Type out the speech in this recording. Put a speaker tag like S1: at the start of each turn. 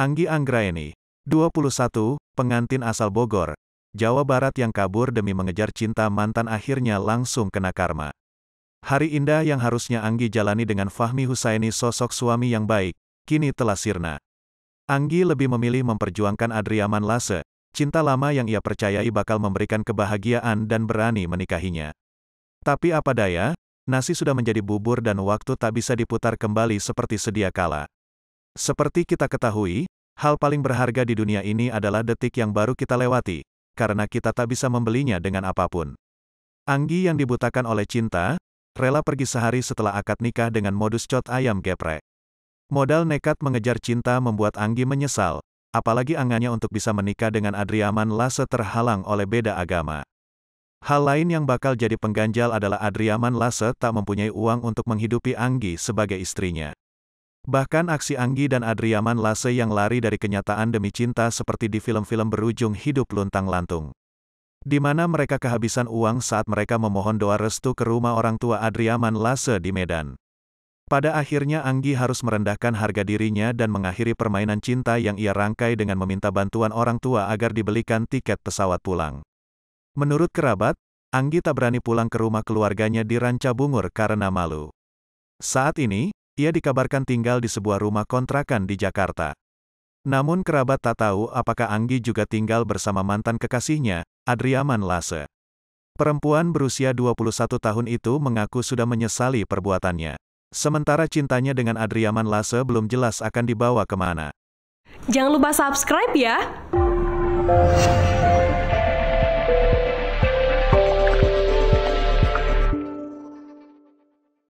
S1: Anggi Anggraeni, 21, pengantin asal Bogor, Jawa Barat yang kabur demi mengejar cinta mantan akhirnya langsung kena karma. Hari indah yang harusnya Anggi jalani dengan Fahmi Husaini sosok suami yang baik, kini telah sirna. Anggi lebih memilih memperjuangkan Adriaman Lase, cinta lama yang ia percayai bakal memberikan kebahagiaan dan berani menikahinya. Tapi apa daya, nasi sudah menjadi bubur dan waktu tak bisa diputar kembali seperti sedia kala. Seperti kita ketahui, hal paling berharga di dunia ini adalah detik yang baru kita lewati, karena kita tak bisa membelinya dengan apapun. Anggi yang dibutakan oleh cinta, rela pergi sehari setelah akad nikah dengan modus cot ayam geprek. Modal nekat mengejar cinta membuat Anggi menyesal, apalagi angannya untuk bisa menikah dengan Adriaman Lase terhalang oleh beda agama. Hal lain yang bakal jadi pengganjal adalah Adriaman Lase tak mempunyai uang untuk menghidupi Anggi sebagai istrinya. Bahkan aksi Anggi dan Adriaman Lase yang lari dari kenyataan demi cinta seperti di film-film berujung hidup luntang-lantung. Di mana mereka kehabisan uang saat mereka memohon doa restu ke rumah orang tua Adriaman Lase di Medan. Pada akhirnya Anggi harus merendahkan harga dirinya dan mengakhiri permainan cinta yang ia rangkai dengan meminta bantuan orang tua agar dibelikan tiket pesawat pulang. Menurut kerabat, Anggi tak berani pulang ke rumah keluarganya di Ranca Bungur karena malu. Saat ini, ia dikabarkan tinggal di sebuah rumah kontrakan di Jakarta. Namun kerabat tak tahu apakah Anggi juga tinggal bersama mantan kekasihnya, Adriaman Lase. Perempuan berusia 21 tahun itu mengaku sudah menyesali perbuatannya. Sementara cintanya dengan Adriaman Lase belum jelas akan dibawa kemana.
S2: Jangan lupa subscribe ya!